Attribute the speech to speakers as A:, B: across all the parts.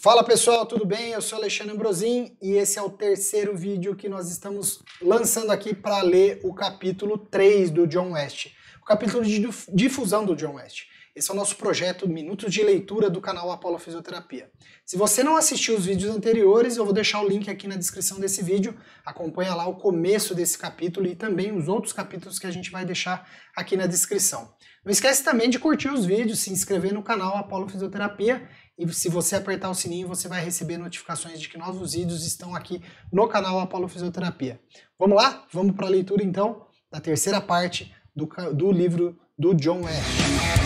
A: Fala pessoal, tudo bem? Eu sou Alexandre Ambrosim e esse é o terceiro vídeo que nós estamos lançando aqui para ler o capítulo 3 do John West, o capítulo de difusão do John West. Esse é o nosso projeto Minutos de Leitura do canal Apolo Fisioterapia. Se você não assistiu os vídeos anteriores, eu vou deixar o link aqui na descrição desse vídeo. Acompanha lá o começo desse capítulo e também os outros capítulos que a gente vai deixar aqui na descrição. Não esquece também de curtir os vídeos, se inscrever no canal Apolo Fisioterapia e se você apertar o sininho, você vai receber notificações de que novos vídeos estão aqui no canal Apolo Fisioterapia. Vamos lá? Vamos para a leitura então da terceira parte do, do livro do John Ash.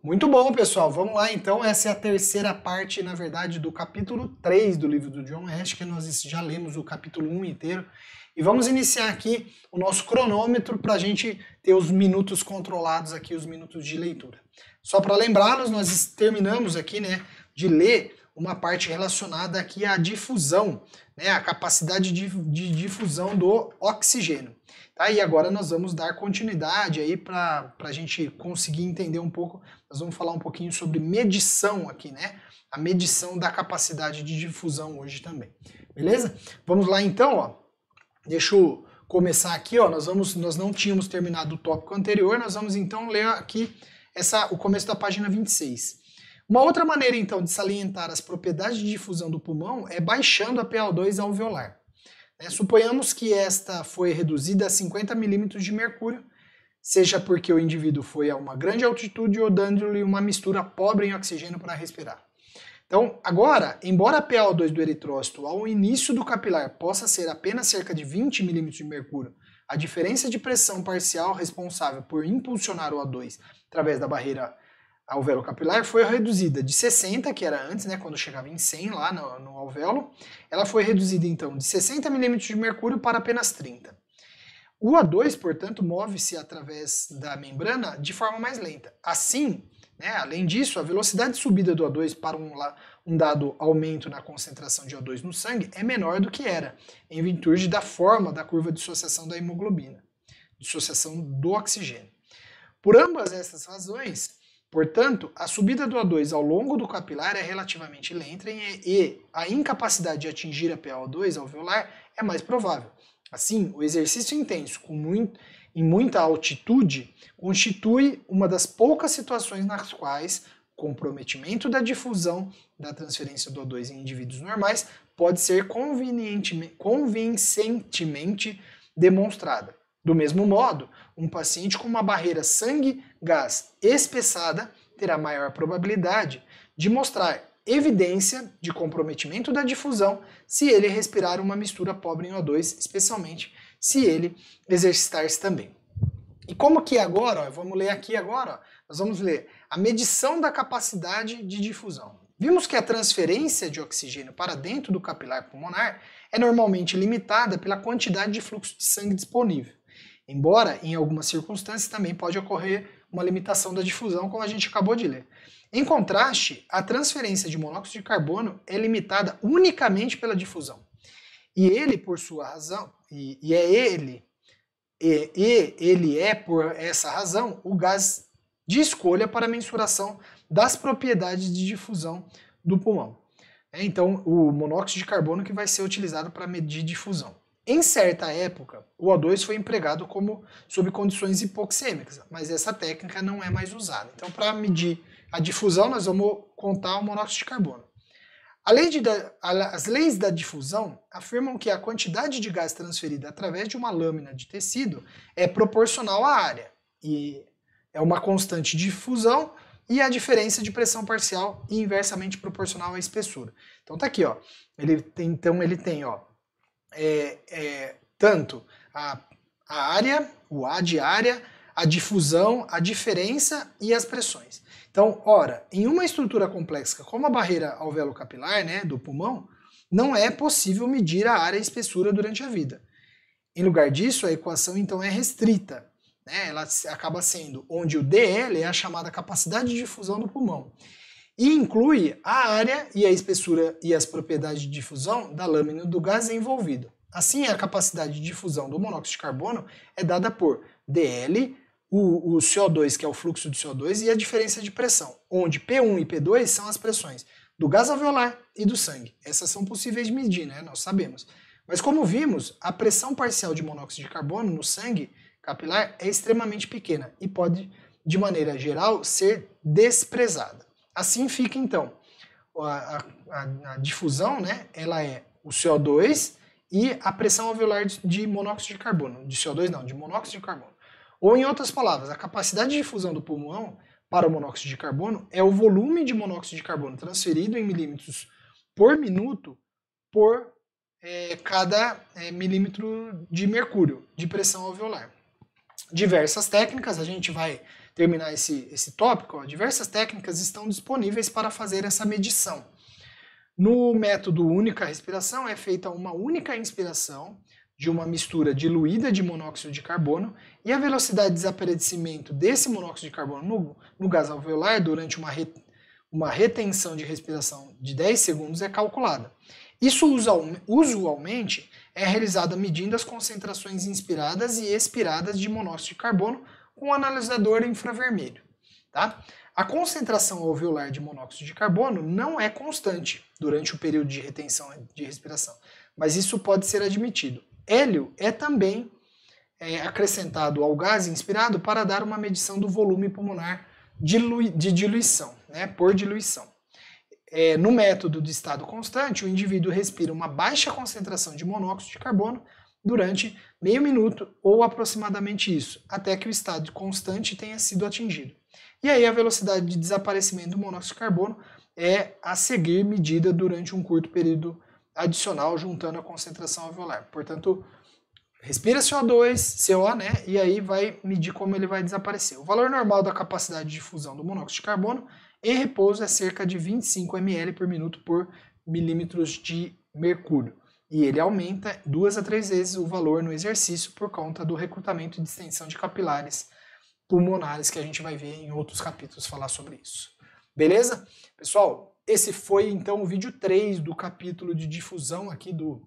A: Muito bom, pessoal. Vamos lá, então. Essa é a terceira parte, na verdade, do capítulo 3 do livro do John Ash, que nós já lemos o capítulo 1 inteiro. E vamos iniciar aqui o nosso cronômetro para a gente ter os minutos controlados aqui, os minutos de leitura. Só para lembrá-los, nós terminamos aqui né, de ler uma parte relacionada aqui à difusão, né, a capacidade de, de difusão do oxigênio. Tá? E agora nós vamos dar continuidade aí para a gente conseguir entender um pouco, nós vamos falar um pouquinho sobre medição aqui, né? A medição da capacidade de difusão hoje também. Beleza? Vamos lá então, ó. Deixa eu começar aqui, ó. Nós vamos, nós não tínhamos terminado o tópico anterior, nós vamos então ler aqui essa, o começo da página 26. Uma outra maneira, então, de salientar as propriedades de difusão do pulmão é baixando a PO2 alveolar. É, suponhamos que esta foi reduzida a 50 milímetros de mercúrio, seja porque o indivíduo foi a uma grande altitude ou dando-lhe uma mistura pobre em oxigênio para respirar. Então, agora, embora a PO2 do eritrócito ao início do capilar possa ser apenas cerca de 20 milímetros de mercúrio, a diferença de pressão parcial responsável por impulsionar o O2 através da barreira alvéolo capilar foi reduzida de 60, que era antes, né, quando chegava em 100 lá no, no alvéolo, ela foi reduzida então de 60 milímetros de mercúrio para apenas 30. O a 2 portanto, move-se através da membrana de forma mais lenta. Assim, né, além disso, a velocidade de subida do a 2 para um, um dado aumento na concentração de O2 no sangue é menor do que era, em virtude da forma da curva de dissociação da hemoglobina, dissociação do oxigênio. Por ambas essas razões, Portanto, a subida do O2 ao longo do capilar é relativamente lenta e a incapacidade de atingir a PaO2 alveolar é mais provável. Assim, o exercício intenso muito, em muita altitude constitui uma das poucas situações nas quais comprometimento da difusão da transferência do O2 em indivíduos normais pode ser convenientemente, convincentemente demonstrada. Do mesmo modo, um paciente com uma barreira sangue-gás espessada terá maior probabilidade de mostrar evidência de comprometimento da difusão se ele respirar uma mistura pobre em O2, especialmente se ele exercitar-se também. E como que é agora, ó, vamos ler aqui agora, ó, nós vamos ler a medição da capacidade de difusão. Vimos que a transferência de oxigênio para dentro do capilar pulmonar é normalmente limitada pela quantidade de fluxo de sangue disponível. Embora, em algumas circunstâncias, também pode ocorrer uma limitação da difusão, como a gente acabou de ler. Em contraste, a transferência de monóxido de carbono é limitada unicamente pela difusão. E ele, por sua razão, e, e é ele, e, e ele é, por essa razão, o gás de escolha para a mensuração das propriedades de difusão do pulmão. É, então, o monóxido de carbono que vai ser utilizado para medir difusão. Em certa época, o O2 foi empregado como sob condições hipoxêmicas, mas essa técnica não é mais usada. Então, para medir a difusão, nós vamos contar o monóxido de carbono. Lei de, as leis da difusão afirmam que a quantidade de gás transferida através de uma lâmina de tecido é proporcional à área e é uma constante de difusão e a diferença de pressão parcial e inversamente proporcional à espessura. Então tá aqui, ó. Ele tem, então ele tem, ó, é, é, tanto a, a área, o A de área, a difusão, a diferença e as pressões. Então, ora, em uma estrutura complexa como a barreira alvéolo capilar, né, do pulmão, não é possível medir a área e espessura durante a vida. Em lugar disso, a equação então é restrita. Né? Ela acaba sendo onde o DL é a chamada capacidade de difusão do pulmão e inclui a área e a espessura e as propriedades de difusão da lâmina do gás envolvido. Assim, a capacidade de difusão do monóxido de carbono é dada por dL, o, o CO2, que é o fluxo de CO2, e a diferença de pressão, onde P1 e P2 são as pressões do gás alveolar e do sangue. Essas são possíveis de medir, né? Nós sabemos. Mas como vimos, a pressão parcial de monóxido de carbono no sangue capilar é extremamente pequena e pode, de maneira geral, ser desprezada. Assim fica então. A, a, a difusão, né, ela é o CO2 e a pressão alveolar de, de monóxido de carbono. De CO2 não, de monóxido de carbono. Ou em outras palavras, a capacidade de difusão do pulmão para o monóxido de carbono é o volume de monóxido de carbono transferido em milímetros por minuto por é, cada é, milímetro de mercúrio de pressão alveolar. Diversas técnicas, a gente vai terminar esse, esse tópico, ó, diversas técnicas estão disponíveis para fazer essa medição. No método única respiração é feita uma única inspiração de uma mistura diluída de monóxido de carbono e a velocidade de desaparecimento desse monóxido de carbono no, no gás alveolar durante uma, re, uma retenção de respiração de 10 segundos é calculada. Isso usualmente é realizada medindo as concentrações inspiradas e expiradas de monóxido de carbono com o analisador infravermelho. Tá? A concentração alveolar de monóxido de carbono não é constante durante o período de retenção de respiração, mas isso pode ser admitido. Hélio é também é, acrescentado ao gás inspirado para dar uma medição do volume pulmonar dilui de diluição, né, por diluição. É, no método de estado constante, o indivíduo respira uma baixa concentração de monóxido de carbono durante meio minuto ou aproximadamente isso, até que o estado constante tenha sido atingido. E aí a velocidade de desaparecimento do monóxido de carbono é a seguir medida durante um curto período adicional, juntando a concentração alveolar. Portanto, respira CO2, CO, né? E aí vai medir como ele vai desaparecer. O valor normal da capacidade de fusão do monóxido de carbono em repouso é cerca de 25 ml por minuto por milímetros de mercúrio e ele aumenta duas a três vezes o valor no exercício por conta do recrutamento e distensão de capilares pulmonares que a gente vai ver em outros capítulos falar sobre isso. Beleza? Pessoal, esse foi então o vídeo 3 do capítulo de difusão aqui do,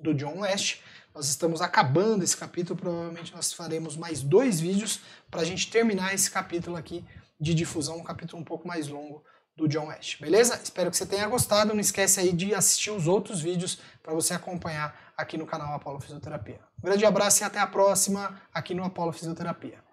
A: do John West. Nós estamos acabando esse capítulo, provavelmente nós faremos mais dois vídeos para a gente terminar esse capítulo aqui de difusão, um capítulo um pouco mais longo do John West, beleza? Espero que você tenha gostado. Não esquece aí de assistir os outros vídeos para você acompanhar aqui no canal Apolo Fisioterapia. Um grande abraço e até a próxima aqui no Apolo Fisioterapia.